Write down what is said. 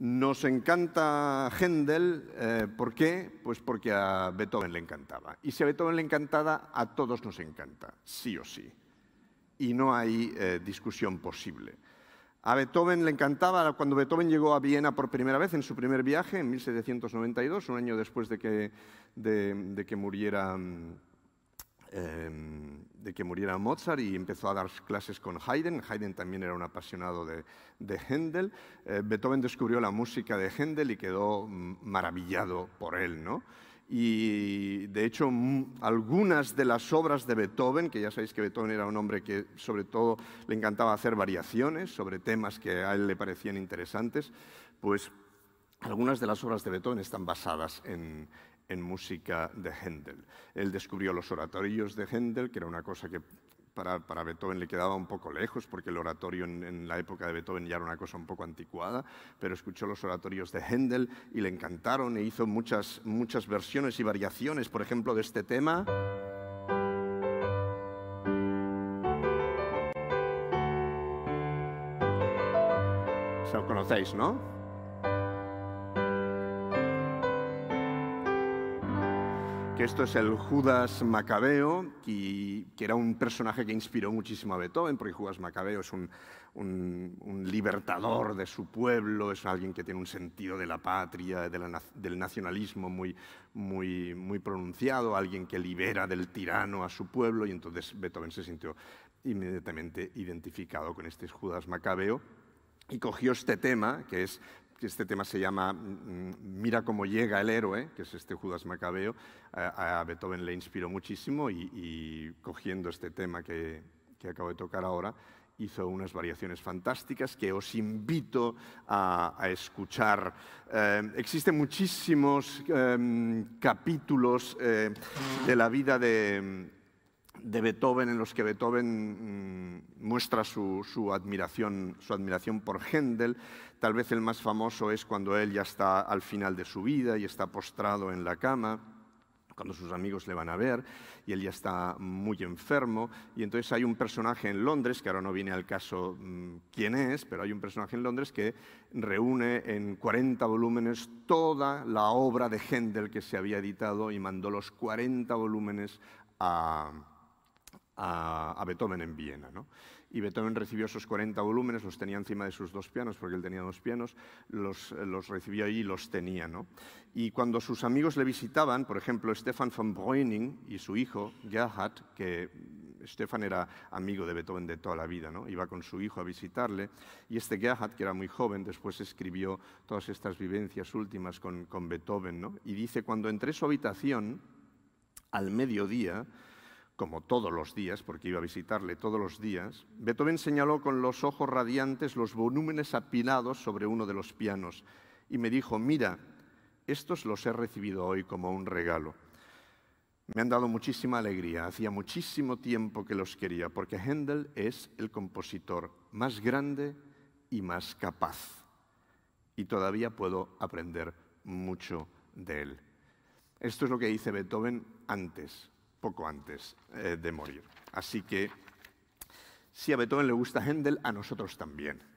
Nos encanta Händel, eh, ¿por qué? Pues porque a Beethoven le encantaba. Y si a Beethoven le encantaba, a todos nos encanta, sí o sí. Y no hay eh, discusión posible. A Beethoven le encantaba cuando Beethoven llegó a Viena por primera vez en su primer viaje, en 1792, un año después de que, de, de que muriera mm, Em, de que muriera Mozart y empezó a dar clases con Haydn. Haydn también era un apasionado de, de Händel. Eh, Beethoven descubrió la música de Händel y quedó mm, maravillado por él, ¿no? Y de hecho, mm, algunas de las obras de Beethoven, que ya sabéis que Beethoven era un hombre que sobre todo le encantaba hacer variaciones sobre temas que a él le parecían interesantes, pues algunas de las obras de Beethoven están basadas en, en música de Händel. Él descubrió los oratorios de Händel, que era una cosa que para, Beethoven le quedaba un poco lejos, porque el oratorio en, la época de Beethoven ya era una cosa un poco anticuada, pero escuchó los oratorios de Händel y le encantaron e hizo muchas, muchas versiones y variaciones, por ejemplo, de este tema. conocéis, ¿no? esto es el Judas Macabeo, que era un personaje que inspiró muchísimo a Beethoven, porque Judas Macabeo es un, libertador de su pueblo, es alguien que tiene un sentido de la patria, del nacionalismo muy, muy, muy pronunciado, alguien que libera del tirano a su pueblo, y entonces Beethoven se sintió inmediatamente identificado con este Judas Macabeo y cogió este tema, que es que este tema se llama mm, mm, Mira cómo llega el héroe, que es este Judas Macabeo, a Beethoven le inspiró muchísimo y, cogiendo este tema que, acabo de tocar ahora, hizo unas variaciones fantásticas que os invito a, escuchar. Eh, existen muchísimos em, capítulos eh, de la vida de de Beethoven en los que Beethoven mm, muestra su, admiración, su, admiración, por Händel. Tal vez el más famoso es cuando él ya está al final de su vida y está postrado en la cama, cuando sus amigos le van a ver y él ya está muy enfermo. Y entonces hay un personaje en Londres, que ahora no viene al caso mm, quién es, pero hay un personaje en Londres que reúne en 40 volúmenes toda la obra de Händel que se había editado y mandó los 40 volúmenes a a, Beethoven en Viena. ¿no? Y Beethoven recibió esos 40 volúmenes, los tenía encima de sus dos pianos, porque él tenía dos pianos, los, los recibió ahí y los tenía. ¿no? Y cuando sus amigos le visitaban, por ejemplo, Stefan von Breuning y su hijo Gerhard, que Stefan era amigo de Beethoven de toda la vida, ¿no? iba con su hijo a visitarle, y este Gerhard, que era muy joven, después escribió todas estas vivencias últimas con, Beethoven, y dice, cuando entré su habitación, al mediodía, como todos los días, porque iba a visitarle todos los días, Beethoven señaló con los ojos radiantes los volúmenes apilados sobre uno de los pianos y me dijo, mira, estos los he recibido hoy como un regalo. Me han dado muchísima alegría, hacía muchísimo tiempo que los quería, porque Händel es el compositor más grande y más capaz. Y todavía puedo aprender mucho de él. Esto es lo que dice Beethoven antes poco antes eh, de morir. Así que si a Beethoven le gusta Händel, a nosotros también.